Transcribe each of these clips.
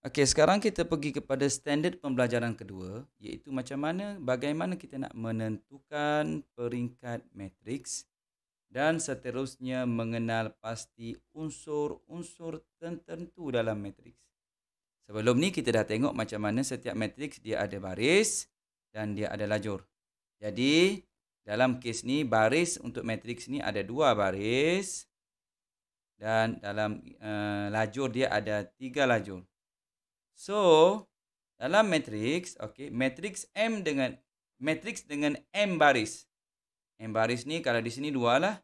Okey, sekarang kita pergi kepada standard pembelajaran kedua iaitu macam mana bagaimana kita nak menentukan peringkat matriks dan seterusnya mengenal pasti unsur-unsur tertentu dalam matriks. Sebelum ni kita dah tengok macam mana setiap matriks dia ada baris dan dia ada lajur. Jadi dalam kes ni baris untuk matriks ni ada dua baris dan dalam uh, lajur dia ada tiga lajur. So, dalam matrix, okay, matrix M dengan matrix dengan M baris. M baris ni kalau di sini dua lah.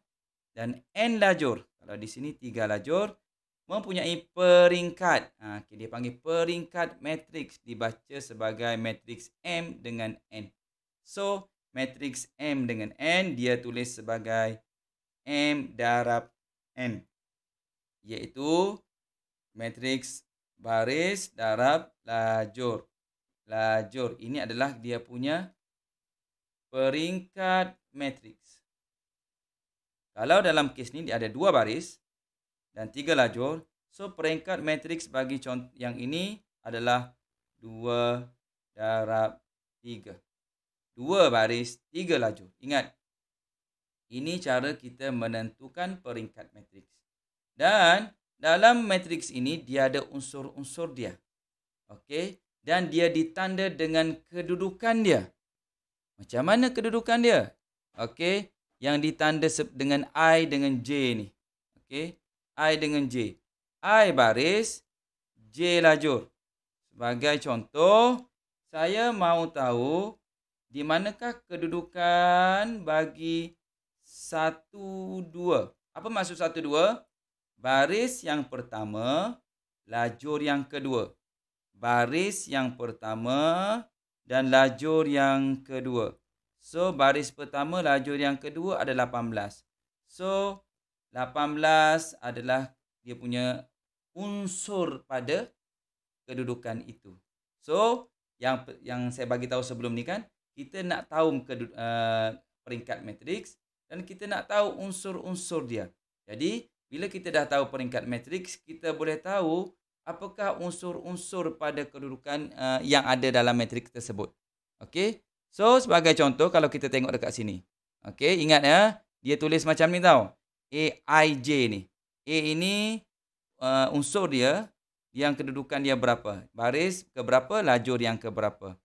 Dan N lajur. Kalau di sini tiga lajur. Mempunyai peringkat. Ha, okay, dia panggil peringkat matrix Dibaca sebagai matrix M dengan N. So, matrix M dengan N dia tulis sebagai M darab N. Iaitu matrix baris darab lajur. Lajur ini adalah dia punya peringkat matrix. Kalau dalam kes ni ada dua baris dan tiga lajur, so peringkat matrix bagi contoh yang ini adalah dua darab tiga. Dua baris, tiga lajur. Ingat, ini cara kita menentukan peringkat matriks. Dan dalam matriks ini dia ada unsur-unsur dia. Okey, dan dia ditanda dengan kedudukan dia. Macam mana kedudukan dia? Okey, yang ditanda dengan I dengan J ni. Okey, I dengan J. I baris, J lajur. Sebagai contoh, saya mahu tahu di manakah kedudukan bagi 1 2. Apa maksud 1 2? Baris yang pertama, lajur yang kedua. Baris yang pertama dan lajur yang kedua. So, baris pertama, lajur yang kedua ada 18. So, 18 adalah dia punya unsur pada kedudukan itu. So, yang yang saya bagi tahu sebelum ni kan, kita nak tahu kedud, uh, eh, peringkat matriks dan kita nak tahu unsur-unsur dia. Jadi, bila kita dah tahu peringkat matriks, kita boleh tahu apakah unsur-unsur pada kedudukan uh, yang ada dalam matriks tersebut. Okey. So, sebagai contoh kalau kita tengok dekat sini. Okey, ingat ya, dia tulis macam ni tau. AIJ ni. A ini uh, unsur dia yang kedudukan dia berapa? Baris ke berapa? Lajur yang ke berapa?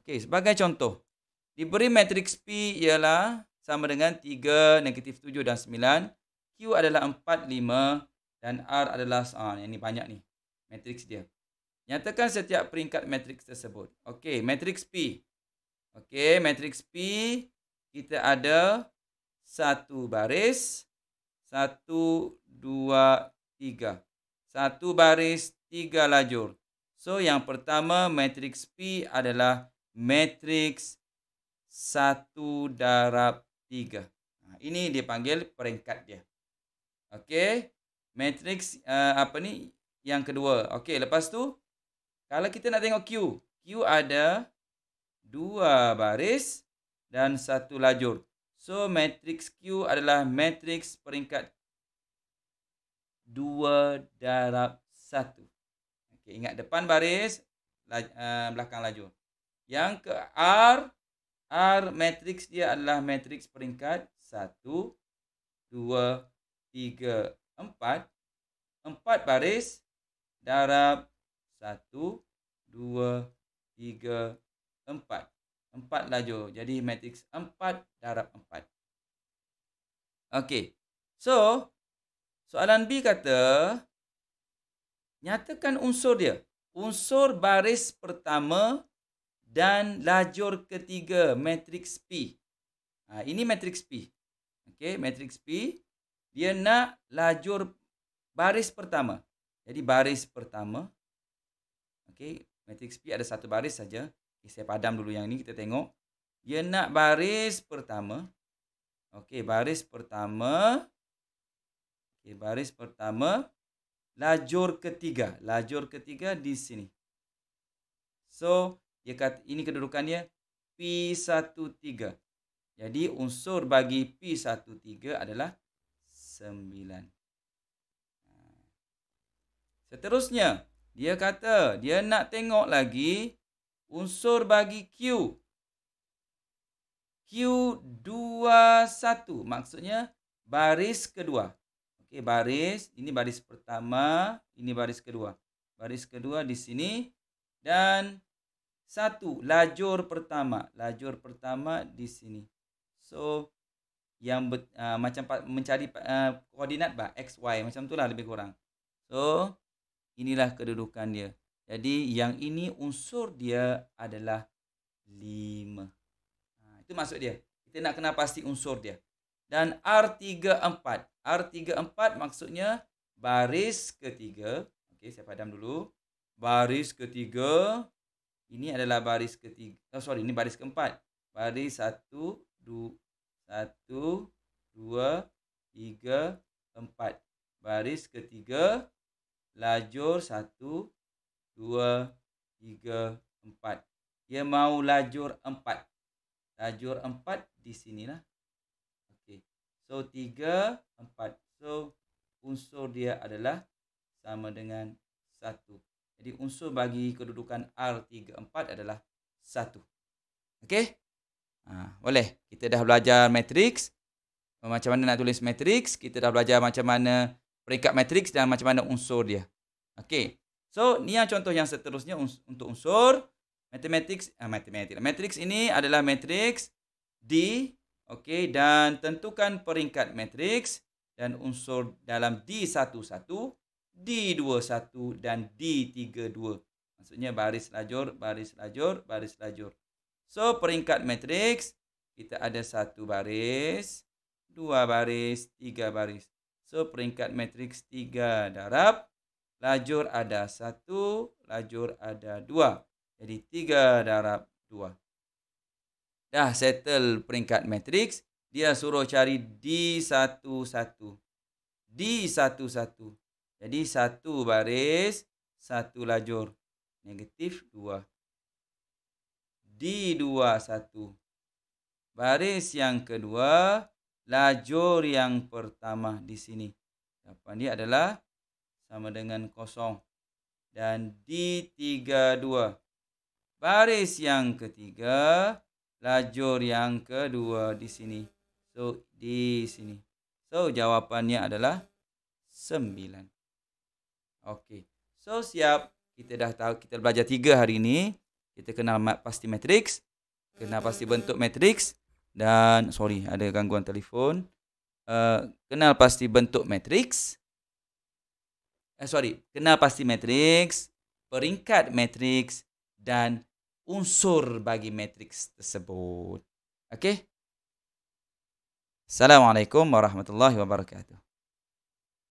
Okey, sebagai contoh. Diberi matriks P ialah sama dengan 3, negatif 7 dan 9. Q adalah 4, 5 dan R adalah ah, yang ini banyak ni. Matrix dia. Nyatakan setiap peringkat matrix tersebut. Okey, matrix P. Okey, matrix P kita ada satu baris, satu, dua, tiga. Satu baris, tiga lajur. So, yang pertama matrix P adalah matrix satu darab tiga. Ini dia panggil peringkat dia. Okey. Matrix uh, apa ni yang kedua. Okey, lepas tu kalau kita nak tengok Q. Q ada dua baris dan satu lajur. So matrix Q adalah matrix peringkat 2 darab 1. Okey, ingat depan baris, laj- uh, belakang lajur. Yang ke R R matrix dia adalah matrix peringkat 1 2 tiga, empat. Empat baris darab satu, dua, tiga, empat. Empat lajur. Jadi matriks empat darab empat. Okey. So, soalan B kata, nyatakan unsur dia. Unsur baris pertama dan lajur ketiga matriks P. Ha, ini matriks P. Okey, matriks P dia nak lajur baris pertama. Jadi baris pertama. Okey, matrix P ada satu baris saja. Okay, saya padam dulu yang ini kita tengok. Dia nak baris pertama. Okey, baris pertama. Okey, baris pertama. Lajur ketiga. Lajur ketiga di sini. So, dia kata, ini kedudukannya P13. Jadi, unsur bagi P13 adalah sembilan. Ha. Seterusnya, dia kata dia nak tengok lagi unsur bagi Q. Q21 maksudnya baris kedua. Okey, baris. Ini baris pertama. Ini baris kedua. Baris kedua di sini. Dan satu, lajur pertama. Lajur pertama di sini. So, yang ber, uh, ah, macam mencari uh, koordinat bah x y macam itulah lebih kurang. So inilah kedudukan dia. Jadi yang ini unsur dia adalah lima. Uh, itu maksud dia. Kita nak kena pasti unsur dia. Dan R34. R34 maksudnya baris ketiga. Okey, saya padam dulu. Baris ketiga. Ini adalah baris ketiga. Oh, sorry, ini baris keempat. Baris satu, dua, satu, dua, tiga, empat. Baris ketiga, lajur satu, dua, tiga, empat. Dia mahu lajur empat. Lajur empat di sini lah. Okey. So, tiga, empat. So, unsur dia adalah sama dengan satu. Jadi, unsur bagi kedudukan R tiga, empat adalah satu. Okey. Ha, boleh. Kita dah belajar matrix. Macam mana nak tulis matrix. Kita dah belajar macam mana peringkat matrix dan macam mana unsur dia. Okey. So, ni yang contoh yang seterusnya untuk unsur. Matematik, ah, matematik. Matrix ini adalah matrix D. Okey, dan tentukan peringkat matrix dan unsur dalam D11, D21 dan D32. Maksudnya baris lajur, baris lajur, baris lajur. So, peringkat matriks, kita ada satu baris, dua baris, tiga baris. So, peringkat matriks tiga darab, lajur ada satu, lajur ada dua. Jadi, tiga darab dua. Dah settle peringkat matriks, dia suruh cari D11. D11. Jadi, satu baris, satu lajur. Negatif dua. D21. Baris yang kedua, lajur yang pertama di sini. Jawapan dia adalah sama dengan kosong. Dan D32. Baris yang ketiga, lajur yang kedua di sini. So, di sini. So, jawapannya adalah sembilan Okey. So, siap. Kita dah tahu, kita belajar tiga hari ini kita kenal pasti matrix, kenal pasti bentuk matrix dan sorry ada gangguan telefon. Uh, kenal pasti bentuk matrix. Eh sorry, kenal pasti matrix, peringkat matrix dan unsur bagi matrix tersebut. Okay. Assalamualaikum warahmatullahi wabarakatuh.